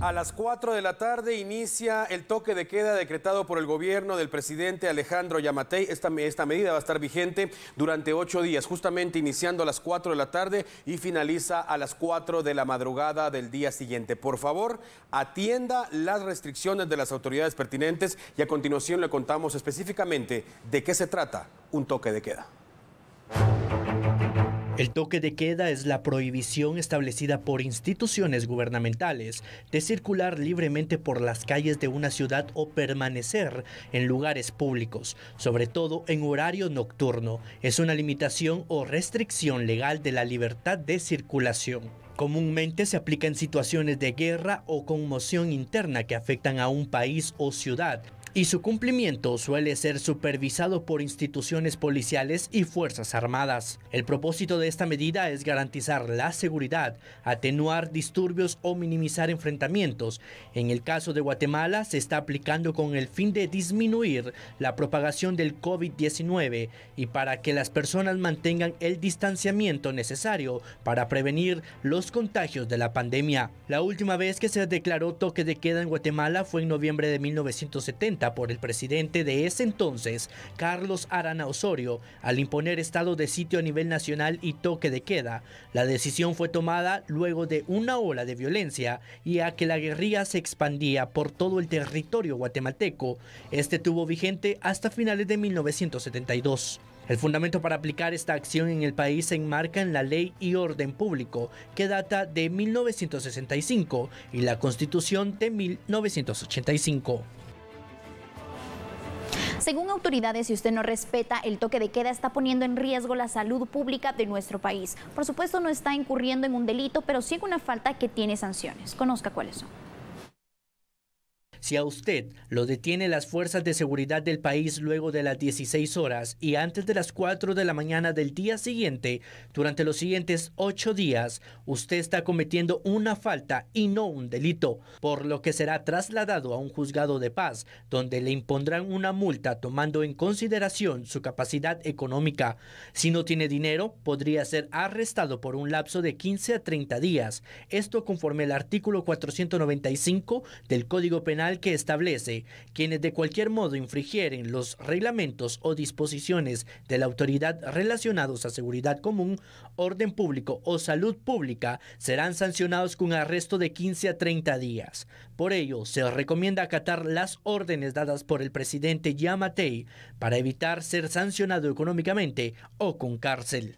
A las 4 de la tarde inicia el toque de queda decretado por el gobierno del presidente Alejandro Yamatei. Esta, esta, medida va a estar vigente durante ocho días, justamente iniciando a las 4 de la tarde y finaliza a las 4 de la madrugada del día siguiente. Por favor, atienda las restricciones de las autoridades pertinentes y a continuación le contamos específicamente de qué se trata un toque de queda. El toque de queda es la prohibición establecida por instituciones gubernamentales de circular libremente por las calles de una ciudad o permanecer en lugares públicos, sobre todo en horario nocturno. Es una limitación o restricción legal de la libertad de circulación. Comúnmente se aplica en situaciones de guerra o conmoción interna que afectan a un país o ciudad, y su cumplimiento suele ser supervisado por instituciones policiales y Fuerzas Armadas. El propósito de esta medida es garantizar la seguridad, atenuar disturbios o minimizar enfrentamientos. En el caso de Guatemala se está aplicando con el fin de disminuir la propagación del COVID-19 y para que las personas mantengan el distanciamiento necesario para prevenir los contagios de la pandemia. La última vez que se declaró toque de queda en Guatemala fue en noviembre de 1970 por el presidente de ese entonces, Carlos Arana Osorio, al imponer estado de sitio a nivel nacional y toque de queda. La decisión fue tomada luego de una ola de violencia y a que la guerrilla se expandía por todo el territorio guatemalteco. Este tuvo vigente hasta finales de 1972. El fundamento para aplicar esta acción en el país se enmarca en la Ley y Orden Público, que data de 1965, y la Constitución de 1985. Según autoridades, si usted no respeta el toque de queda, está poniendo en riesgo la salud pública de nuestro país. Por supuesto, no está incurriendo en un delito, pero sí en una falta que tiene sanciones. Conozca cuáles son. Si a usted lo detiene las fuerzas de seguridad del país luego de las 16 horas y antes de las 4 de la mañana del día siguiente, durante los siguientes 8 días, usted está cometiendo una falta y no un delito, por lo que será trasladado a un juzgado de paz, donde le impondrán una multa tomando en consideración su capacidad económica. Si no tiene dinero, podría ser arrestado por un lapso de 15 a 30 días. Esto conforme al artículo 495 del Código Penal que establece quienes de cualquier modo infringieren los reglamentos o disposiciones de la autoridad relacionados a seguridad común, orden público o salud pública serán sancionados con arresto de 15 a 30 días. Por ello, se recomienda acatar las órdenes dadas por el presidente Yamatei para evitar ser sancionado económicamente o con cárcel.